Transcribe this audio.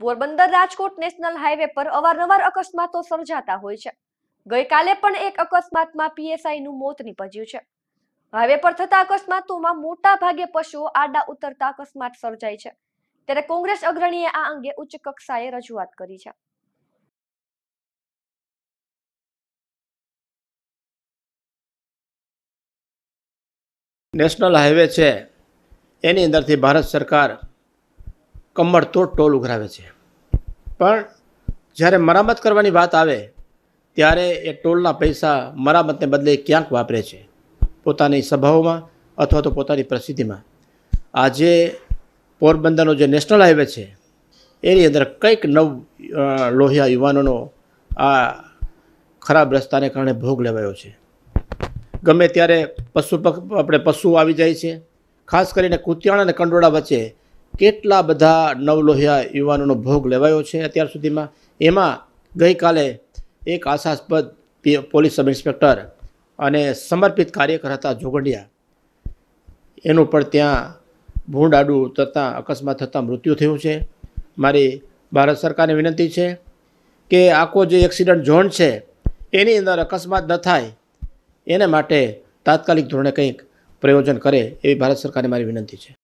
Porbandar Rajkot national highway પર અવારનવાર અકસ્માતો સર્જાતા હોય છે ગઈકાલે પણ એક અકસ્માતમાં પીએસઆઈ નું મોત નીપજ્યું છે હાઈવે પર થતા અકસ્માતોમાં મોટા ભાગે પશુઓ આડા ઉતરતા અકસ્માત સર્જાય છે ત્યારે કોંગ્રેસ અગ્રણીએ આ અંગે ઉચ્ચ કક્ષાએ રજૂઆત કરી છે નેશનલ હાઈવે છે એની અંદરથી ભારત સરકાર કમરતોડ ટોલ ઉઘરાવે છે પણ જ્યારે મરામત કરવાની વાત આવે ત્યારે એ ટોલના પૈસા મરામતને બદલે ક્યાંક વાપરે છે પોતાની સભાઓમાં અથવા તો પોતાની પ્રસિદ્ધિમાં આજે પોરબંદરનો જે નેશનલ હાઈવે છે એની અંદર કંઈક નવ લોહિયા યુવાનોનો આ ખરાબ રસ્તાને કારણે ભોગ લેવાયો છે ગમે ત્યારે પશુ આપણે પશુ આવી જાય છે ખાસ કરીને કુતિયાણા અને કંડોળા વચ્ચે કેટલા બધા નવલોહિયા યુવાનોનો ભોગ લેવાયો છે અત્યાર સુધીમાં એમાં ગઈકાલે એક આશાસ્પદ પોલીસ સબ ઇન્સ્પેક્ટર અને સમર્પિત કાર્યકર હતા જોગંડિયા એનું પણ ત્યાં ભૂંડાડું થતાં અકસ્માત થતાં મૃત્યુ થયું છે મારી ભારત સરકારને વિનંતી છે કે આખો જે એક્સિડન્ટ ઝોન છે એની અંદર અકસ્માત ન થાય એને માટે તાત્કાલિક ધોરણે કંઈક પ્રયોજન કરે એવી ભારત સરકારને મારી વિનંતી છે